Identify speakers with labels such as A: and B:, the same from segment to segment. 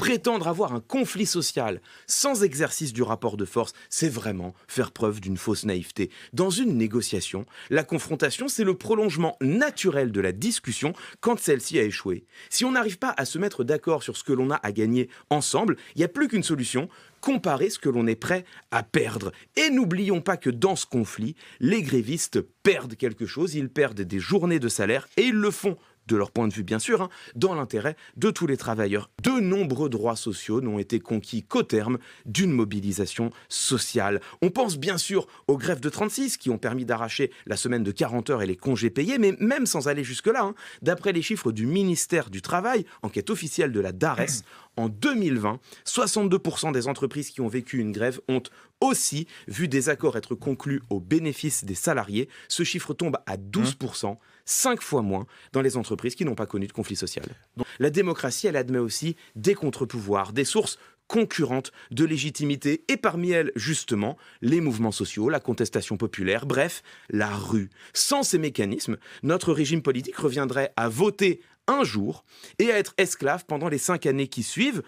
A: Prétendre avoir un conflit social sans exercice du rapport de force, c'est vraiment faire preuve d'une fausse naïveté. Dans une négociation, la confrontation, c'est le prolongement naturel de la discussion quand celle-ci a échoué. Si on n'arrive pas à se mettre d'accord sur ce que l'on a à gagner ensemble, il n'y a plus qu'une solution, comparer ce que l'on est prêt à perdre. Et n'oublions pas que dans ce conflit, les grévistes perdent quelque chose, ils perdent des journées de salaire et ils le font de leur point de vue bien sûr, hein, dans l'intérêt de tous les travailleurs. De nombreux droits sociaux n'ont été conquis qu'au terme d'une mobilisation sociale. On pense bien sûr aux grèves de 36 qui ont permis d'arracher la semaine de 40 heures et les congés payés, mais même sans aller jusque-là, hein. d'après les chiffres du ministère du Travail, enquête officielle de la DARES, en 2020, 62% des entreprises qui ont vécu une grève ont aussi vu des accords être conclus au bénéfice des salariés. Ce chiffre tombe à 12%, 5 hein fois moins dans les entreprises qui n'ont pas connu de conflit social. La démocratie, elle admet aussi des contre-pouvoirs, des sources concurrentes de légitimité, et parmi elles, justement, les mouvements sociaux, la contestation populaire, bref, la rue. Sans ces mécanismes, notre régime politique reviendrait à voter un jour et à être esclave pendant les cinq années qui suivent,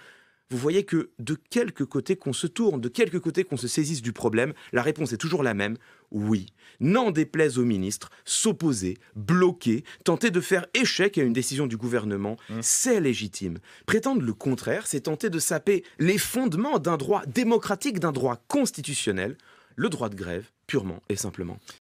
A: vous voyez que de quelque côté qu'on se tourne, de quelque côté qu'on se saisisse du problème, la réponse est toujours la même, oui. N'en déplaise au ministre, s'opposer, bloquer, tenter de faire échec à une décision du gouvernement, mmh. c'est légitime. Prétendre le contraire, c'est tenter de saper les fondements d'un droit démocratique, d'un droit constitutionnel, le droit de grève, purement et simplement.